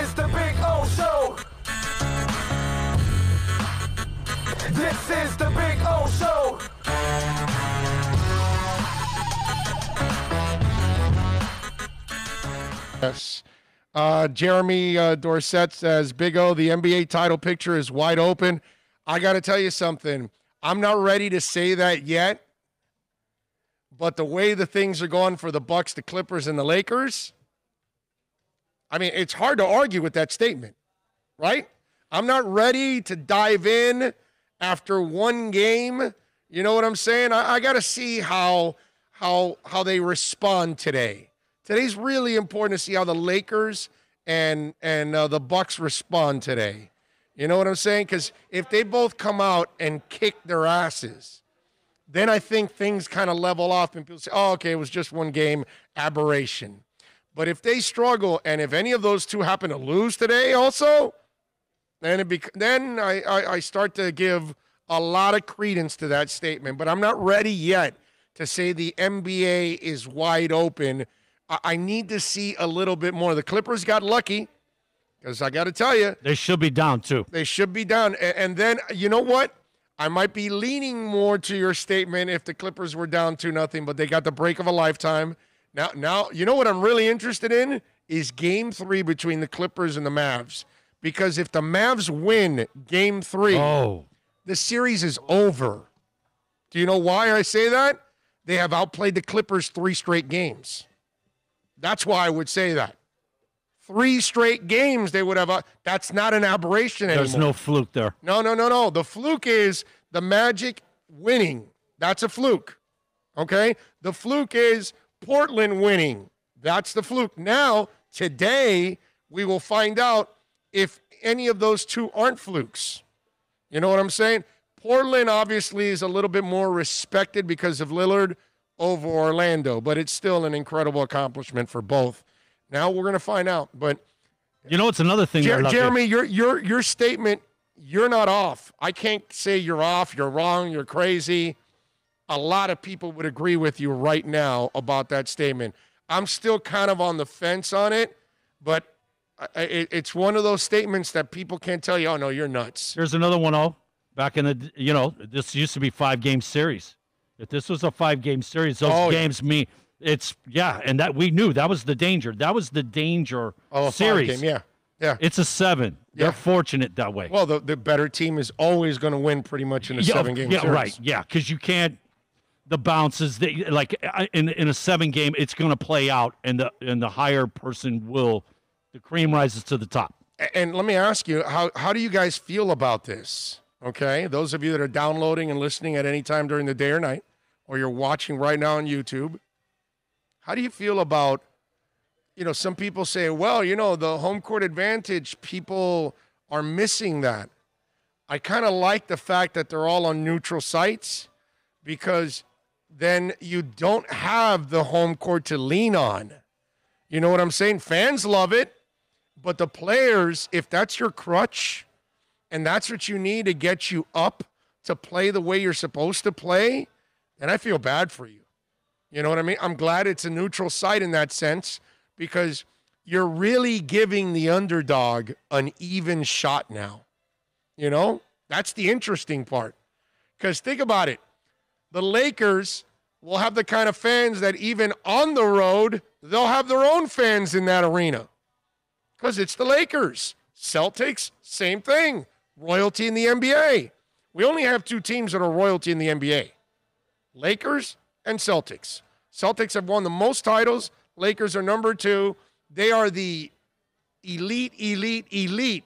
is the Big O Show. This is the Big O Show. Yes. Uh, Jeremy uh, Dorsett says, Big O, the NBA title picture is wide open. I got to tell you something. I'm not ready to say that yet, but the way the things are going for the Bucks, the Clippers, and the Lakers, I mean, it's hard to argue with that statement, right? I'm not ready to dive in after one game. You know what I'm saying? I, I got to see how how how they respond today. Today's really important to see how the Lakers and and uh, the Bucks respond today. You know what I'm saying? Because if they both come out and kick their asses, then I think things kind of level off and people say, "Oh, okay, it was just one game aberration." But if they struggle, and if any of those two happen to lose today, also, then it bec- then I, I, I start to give a lot of credence to that statement. But I'm not ready yet to say the NBA is wide open. I, I need to see a little bit more. The Clippers got lucky because I got to tell you, they should be down too. They should be down. And, and then you know what? I might be leaning more to your statement if the Clippers were down to nothing, but they got the break of a lifetime. Now, now you know what I'm really interested in is Game Three between the Clippers and the Mavs because if the Mavs win Game Three, oh. the series is over. Do you know why I say that? They have outplayed the Clippers three straight games. That's why I would say that. Three straight games they would have. that's not an aberration There's anymore. no fluke there. No, no, no, no. The fluke is the Magic winning. That's a fluke. Okay? The fluke is Portland winning. That's the fluke. Now, today, we will find out if any of those two aren't flukes. You know what I'm saying? Portland obviously is a little bit more respected because of Lillard over Orlando, but it's still an incredible accomplishment for both. Now we're going to find out, but you know it's another thing. Jer- Jeremy, your your your statement, you're not off. I can't say you're off. You're wrong. You're crazy a lot of people would agree with you right now about that statement. I'm still kind of on the fence on it, but it's one of those statements that people can't tell you, oh, no, you're nuts. Here's another one, oh, back in the, you know, this used to be five game series. If this was a five game series, those oh, games yeah. mean it's, yeah, and that we knew that was the danger. That was the danger oh, series. Game, yeah. Yeah. It's a seven. Yeah. They're fortunate that way. Well, the, the better team is always going to win pretty much in a yeah, seven game yeah, series. Yeah, right. Yeah. Because you can't, the bounces that like in in a seven game it's going to play out and the and the higher person will the cream rises to the top and let me ask you how how do you guys feel about this okay those of you that are downloading and listening at any time during the day or night or you're watching right now on youtube how do you feel about you know some people say well you know the home court advantage people are missing that i kind of like the fact that they're all on neutral sites because then you don't have the home court to lean on. You know what I'm saying? Fans love it, but the players, if that's your crutch and that's what you need to get you up to play the way you're supposed to play, then I feel bad for you. You know what I mean? I'm glad it's a neutral site in that sense because you're really giving the underdog an even shot now. You know, that's the interesting part. Because think about it the Lakers we'll have the kind of fans that even on the road, they'll have their own fans in that arena because it's the Lakers. Celtics, same thing. Royalty in the NBA. We only have two teams that are royalty in the NBA Lakers and Celtics. Celtics have won the most titles. Lakers are number two. They are the elite, elite, elite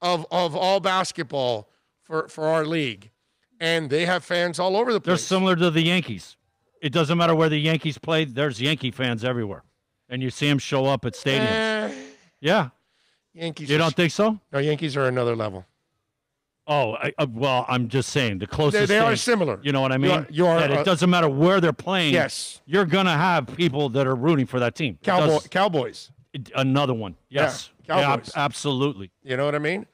of, of all basketball for, for our league. And they have fans all over the place. They're similar to the Yankees. It doesn't matter where the Yankees play. There's Yankee fans everywhere, and you see them show up at stadiums. Uh. yeah, Yankees. You don't think so? No, Yankees are another level. Oh, I, uh, well, I'm just saying the closest. They, they thing, are similar. You know what I mean? You are. You are that uh, it doesn't matter where they're playing. Yes, you're gonna have people that are rooting for that team. Cowboy, does, Cowboys. Another one. Yes. Yeah, Cowboys. Yeah, absolutely. You know what I mean?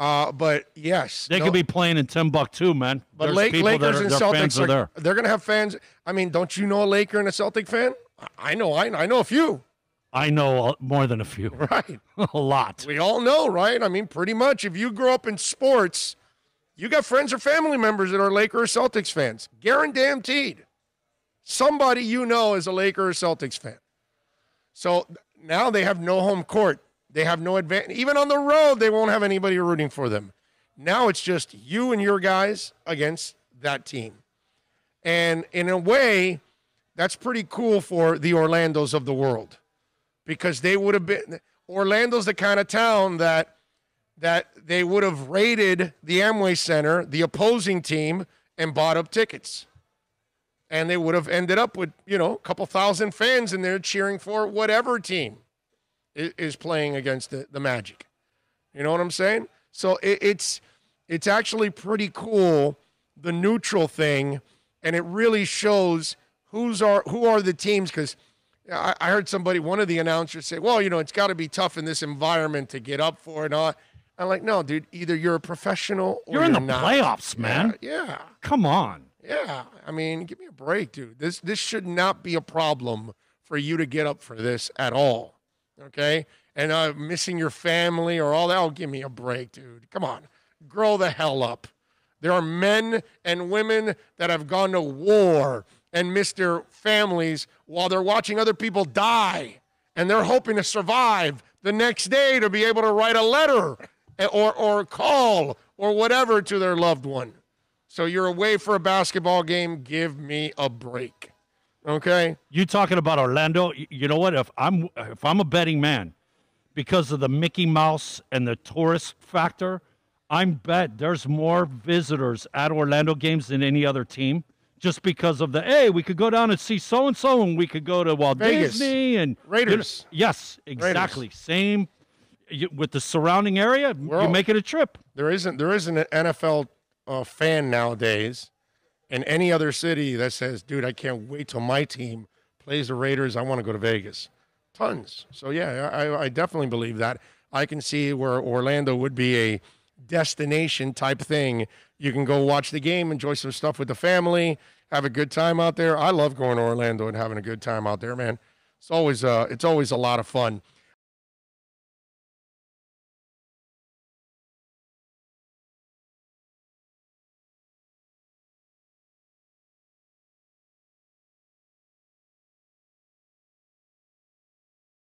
Uh, but yes, they no, could be playing in Timbuktu, man. But Lake, Lakers are, and Celtics are, are there. They're going to have fans. I mean, don't you know a Laker and a Celtic fan? I know. I, I know a few. I know more than a few. Right. a lot. We all know, right? I mean, pretty much. If you grow up in sports, you got friends or family members that are Laker or Celtics fans. Guaranteed. Somebody you know is a Laker or Celtics fan. So now they have no home court. They have no advantage. Even on the road, they won't have anybody rooting for them. Now it's just you and your guys against that team. And in a way, that's pretty cool for the Orlandos of the world because they would have been Orlando's the kind of town that that they would have raided the Amway Center, the opposing team, and bought up tickets. And they would have ended up with, you know, a couple thousand fans in there cheering for whatever team is playing against the, the Magic. You know what I'm saying? So it, it's it's actually pretty cool the neutral thing, and it really shows who's are who are the teams because. I, I heard somebody, one of the announcers say, well, you know, it's got to be tough in this environment to get up for it. All. I'm like, no, dude, either you're a professional or you're, in you're the not. playoffs, man. Yeah, yeah. Come on. Yeah. I mean, give me a break, dude. This this should not be a problem for you to get up for this at all okay? And uh, missing your family or all that. Oh, give me a break, dude. Come on. Grow the hell up. There are men and women that have gone to war and missed their families while they're watching other people die. And they're hoping to survive the next day to be able to write a letter eh, or, or call or whatever to their loved one. So you're away for a basketball game. Give me a break. Okay. You talking about Orlando? You know what? If I'm if I'm a betting man, because of the Mickey Mouse and the tourist factor, I'm bet there's more visitors at Orlando games than any other team. Just because of the hey, we could go down and see so and so, and we could go to Walt Vegas. Disney and Raiders. yes, exactly. Raiders. Same you, with the surrounding area. We're you're all, making a trip. There isn't there isn't an NFL uh, fan nowadays in any other city that says, dude, I can't wait till my team plays the Raiders. I want to go to Vegas. Tons. So, yeah, I, I definitely believe that. I can see where Orlando would be a destination type thing. You can go watch the game, enjoy some stuff with the family, have a good time out there. I love going to Orlando and having a good time out there, man. It's always uh, it's always a lot of fun.